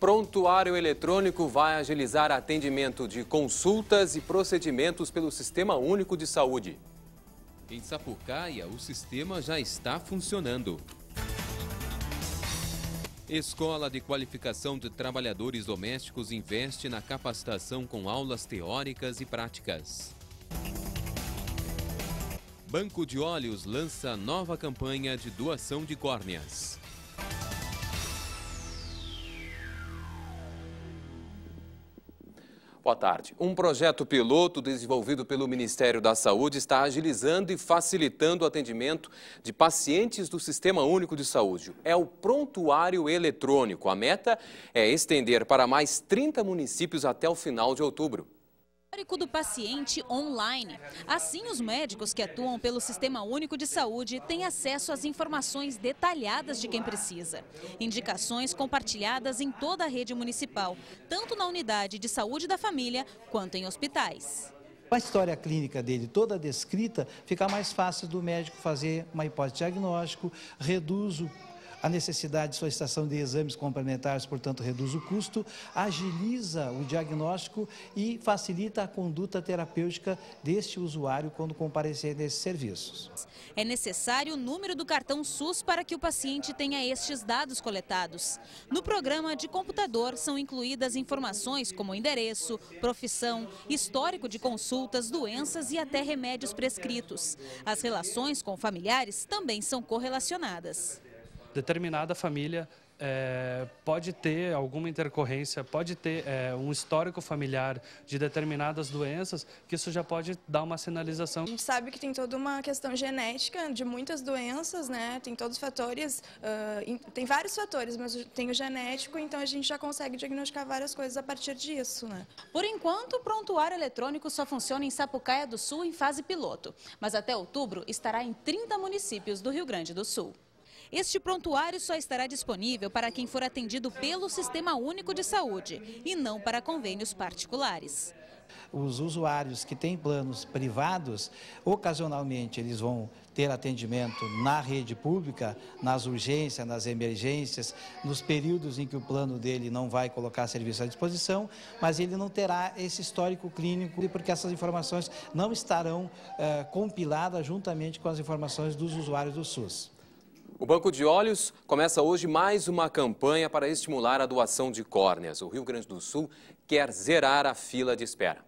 prontuário eletrônico vai agilizar atendimento de consultas e procedimentos pelo Sistema Único de Saúde. Em Sapucaia, o sistema já está funcionando. Escola de Qualificação de Trabalhadores Domésticos investe na capacitação com aulas teóricas e práticas. Banco de Olhos lança nova campanha de doação de córneas. Boa tarde. Um projeto piloto desenvolvido pelo Ministério da Saúde está agilizando e facilitando o atendimento de pacientes do Sistema Único de Saúde. É o prontuário eletrônico. A meta é estender para mais 30 municípios até o final de outubro histórico do paciente online. Assim, os médicos que atuam pelo Sistema Único de Saúde têm acesso às informações detalhadas de quem precisa. Indicações compartilhadas em toda a rede municipal, tanto na unidade de saúde da família quanto em hospitais. Com a história clínica dele toda descrita, fica mais fácil do médico fazer uma hipótese de diagnóstico, reduz o a necessidade de solicitação de exames complementares, portanto, reduz o custo, agiliza o diagnóstico e facilita a conduta terapêutica deste usuário quando comparecer nesses serviços. É necessário o número do cartão SUS para que o paciente tenha estes dados coletados. No programa de computador são incluídas informações como endereço, profissão, histórico de consultas, doenças e até remédios prescritos. As relações com familiares também são correlacionadas determinada família é, pode ter alguma intercorrência, pode ter é, um histórico familiar de determinadas doenças, que isso já pode dar uma sinalização. A gente sabe que tem toda uma questão genética de muitas doenças, né? Tem todos os fatores, uh, tem vários fatores, mas tem o genético, então a gente já consegue diagnosticar várias coisas a partir disso, né? Por enquanto, o prontuário eletrônico só funciona em Sapucaia do Sul em fase piloto, mas até outubro estará em 30 municípios do Rio Grande do Sul. Este prontuário só estará disponível para quem for atendido pelo Sistema Único de Saúde e não para convênios particulares. Os usuários que têm planos privados, ocasionalmente eles vão ter atendimento na rede pública, nas urgências, nas emergências, nos períodos em que o plano dele não vai colocar serviço à disposição, mas ele não terá esse histórico clínico, porque essas informações não estarão eh, compiladas juntamente com as informações dos usuários do SUS. O Banco de Olhos começa hoje mais uma campanha para estimular a doação de córneas. O Rio Grande do Sul quer zerar a fila de espera.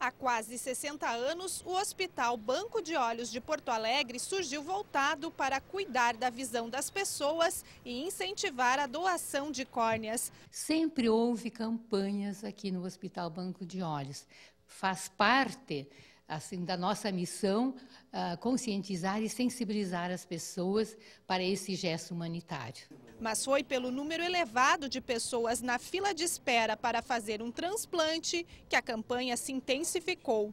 Há quase 60 anos, o Hospital Banco de Olhos de Porto Alegre surgiu voltado para cuidar da visão das pessoas e incentivar a doação de córneas. Sempre houve campanhas aqui no Hospital Banco de Olhos. Faz parte assim da nossa missão uh, conscientizar e sensibilizar as pessoas para esse gesto humanitário. Mas foi pelo número elevado de pessoas na fila de espera para fazer um transplante que a campanha se intensificou.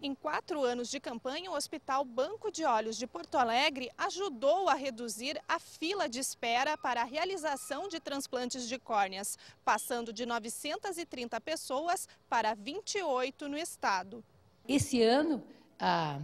Em quatro anos de campanha, o Hospital Banco de Olhos de Porto Alegre ajudou a reduzir a fila de espera para a realização de transplantes de córneas, passando de 930 pessoas para 28 no estado. Esse ano, ah,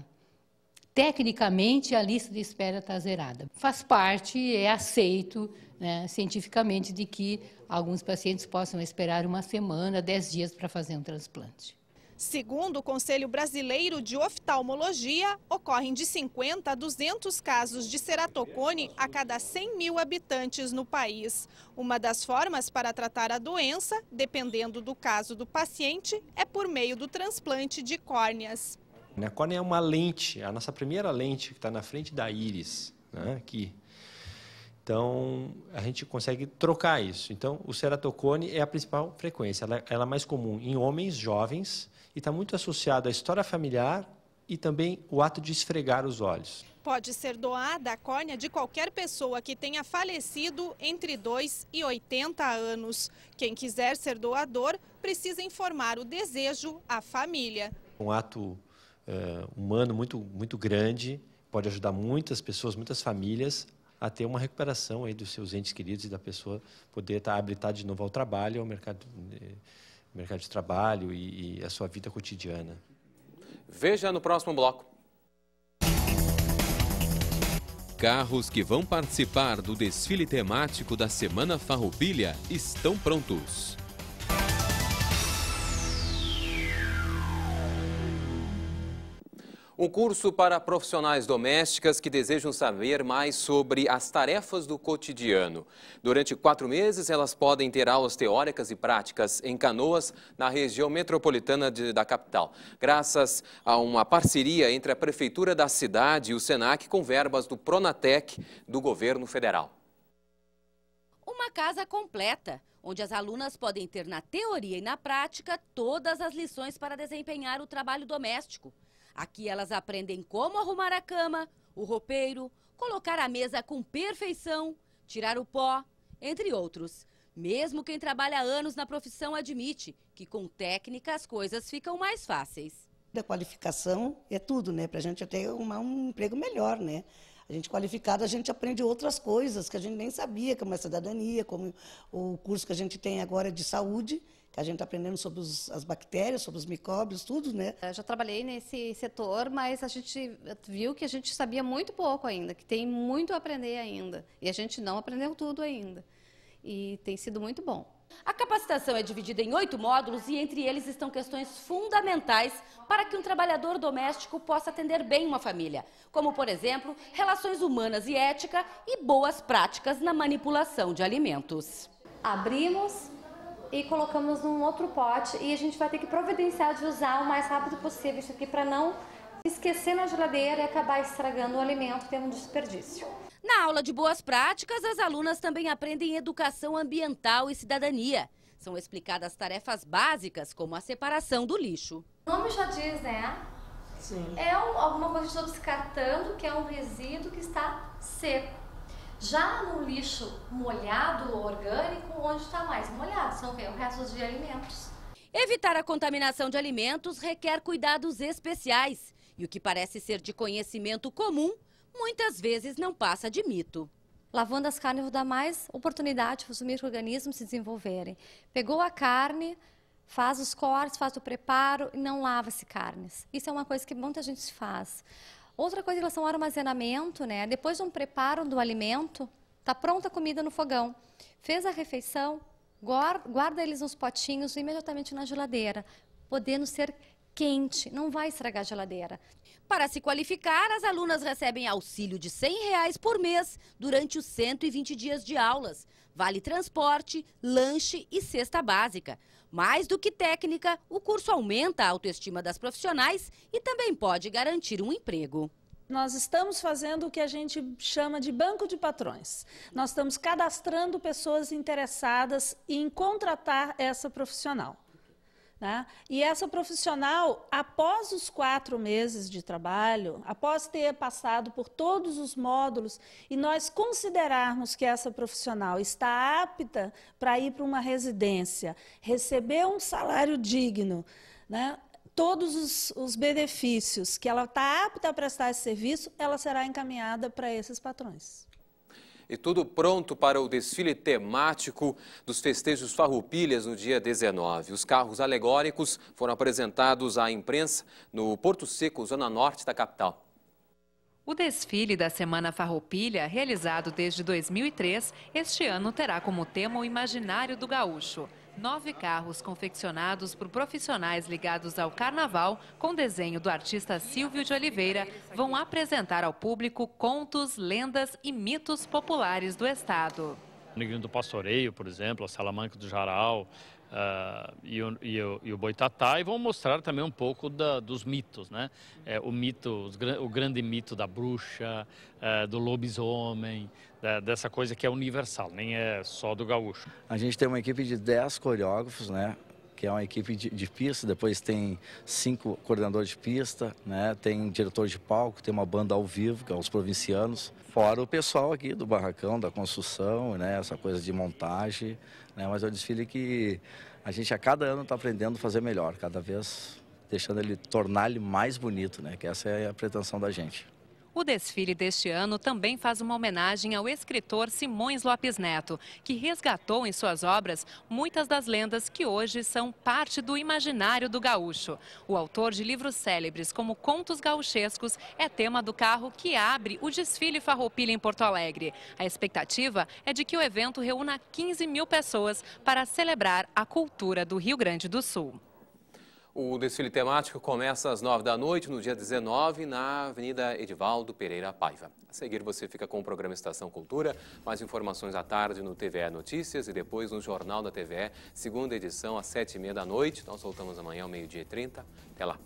tecnicamente, a lista de espera está zerada. Faz parte, é aceito né, cientificamente de que alguns pacientes possam esperar uma semana, dez dias para fazer um transplante. Segundo o Conselho Brasileiro de Oftalmologia, ocorrem de 50 a 200 casos de ceratocone a cada 100 mil habitantes no país. Uma das formas para tratar a doença, dependendo do caso do paciente, é por meio do transplante de córneas. A córnea é uma lente, a nossa primeira lente que está na frente da íris, né, aqui. Então, a gente consegue trocar isso. Então, o ceratocone é a principal frequência, ela, é, ela é mais comum em homens jovens, e está muito associado à história familiar e também o ato de esfregar os olhos. Pode ser doada a córnea de qualquer pessoa que tenha falecido entre 2 e 80 anos. Quem quiser ser doador precisa informar o desejo à família. Um ato é, humano muito, muito grande, pode ajudar muitas pessoas, muitas famílias a ter uma recuperação aí dos seus entes queridos e da pessoa poder estar tá, habilitada de novo ao trabalho, ao mercado eh, mercado de trabalho e, e a sua vida cotidiana. Veja no próximo bloco. Carros que vão participar do desfile temático da Semana Farroupilha estão prontos. Um curso para profissionais domésticas que desejam saber mais sobre as tarefas do cotidiano. Durante quatro meses, elas podem ter aulas teóricas e práticas em canoas, na região metropolitana de, da capital. Graças a uma parceria entre a Prefeitura da cidade e o SENAC, com verbas do Pronatec do governo federal. Uma casa completa onde as alunas podem ter na teoria e na prática todas as lições para desempenhar o trabalho doméstico. Aqui elas aprendem como arrumar a cama, o roupeiro, colocar a mesa com perfeição, tirar o pó, entre outros. Mesmo quem trabalha anos na profissão admite que com técnica as coisas ficam mais fáceis. A qualificação é tudo, né? Para a gente até arrumar um emprego melhor, né? A gente qualificado, a gente aprende outras coisas que a gente nem sabia, como a cidadania, como o curso que a gente tem agora de saúde, que a gente está aprendendo sobre os, as bactérias, sobre os micróbios, tudo, né? Eu é, já trabalhei nesse setor, mas a gente viu que a gente sabia muito pouco ainda, que tem muito a aprender ainda. E a gente não aprendeu tudo ainda. E tem sido muito bom. A capacitação é dividida em oito módulos e entre eles estão questões fundamentais para que um trabalhador doméstico possa atender bem uma família, como, por exemplo, relações humanas e ética e boas práticas na manipulação de alimentos. Abrimos e colocamos num outro pote e a gente vai ter que providenciar de usar o mais rápido possível isso aqui para não esquecer na geladeira e acabar estragando o alimento, tendo um desperdício. Na aula de boas práticas, as alunas também aprendem educação ambiental e cidadania. São explicadas tarefas básicas, como a separação do lixo. O nome já diz, né? Sim. É alguma coisa que estou descartando, que é um resíduo que está seco. Já no lixo molhado, orgânico, onde está mais molhado, são o restos de alimentos. Evitar a contaminação de alimentos requer cuidados especiais. E o que parece ser de conhecimento comum, muitas vezes não passa de mito. Lavando as carnes, dá mais oportunidade para os micro-organismos se desenvolverem. Pegou a carne, faz os cortes, faz o preparo e não lava-se carnes. Isso é uma coisa que muita gente faz. Outra coisa em relação ao armazenamento, né? Depois de um preparo do alimento, tá pronta a comida no fogão. Fez a refeição, guarda eles nos potinhos imediatamente na geladeira, podendo ser quente, não vai estragar a geladeira. Para se qualificar, as alunas recebem auxílio de R$ 100 reais por mês durante os 120 dias de aulas. Vale transporte, lanche e cesta básica. Mais do que técnica, o curso aumenta a autoestima das profissionais e também pode garantir um emprego. Nós estamos fazendo o que a gente chama de banco de patrões. Nós estamos cadastrando pessoas interessadas em contratar essa profissional. Né? E essa profissional, após os quatro meses de trabalho, após ter passado por todos os módulos, e nós considerarmos que essa profissional está apta para ir para uma residência, receber um salário digno, né? todos os, os, benefícios que ela está apta a prestar esse serviço, ela será encaminhada para esses patrões e tudo pronto para o desfile temático dos festejos Farroupilhas no dia 19. Os carros alegóricos foram apresentados à imprensa no Porto Seco, zona norte da capital. O desfile da Semana Farroupilha, realizado desde 2003, este ano terá como tema o imaginário do gaúcho nove carros confeccionados por profissionais ligados ao carnaval, com desenho do artista Silvio de Oliveira, vão apresentar ao público contos, lendas e mitos populares do estado. O Negrinho do Pastoreio, por exemplo, a Salamanca do Jaral, uh, e, o, e, o, e o Boitatá e vão mostrar também um pouco da, dos mitos, né? É, o mito, os, o grande mito da bruxa, uh, do lobisomem, da, dessa coisa que é universal, nem é só do gaúcho. A gente tem uma equipe de 10 coreógrafos, né? que é uma equipe de, de, pista, depois tem cinco coordenadores de pista, né? tem diretor de palco, tem uma banda ao vivo, que é os provincianos, fora o pessoal aqui do barracão, da construção, né? essa coisa de montagem, né? mas é um desfile que a gente a cada ano está aprendendo a fazer melhor, cada vez deixando ele, tornar ele mais bonito, né? que essa é a pretensão da gente. O desfile deste ano também faz uma homenagem ao escritor Simões Lopes Neto, que resgatou em suas obras muitas das lendas que hoje são parte do imaginário do gaúcho. O autor de livros célebres como Contos Gaúchescos é tema do carro que abre o desfile Farroupilha em Porto Alegre. A expectativa é de que o evento reúna 15 mil pessoas para celebrar a cultura do Rio Grande do Sul. O desfile temático começa às 9 da noite, no dia 19, na Avenida Edivaldo Pereira Paiva. A seguir você fica com o programa Estação Cultura, mais informações à tarde no TVE Notícias e depois no Jornal da TVE, segunda edição, às 7h30 da noite. Nós voltamos amanhã ao meio-dia e 30. Até lá.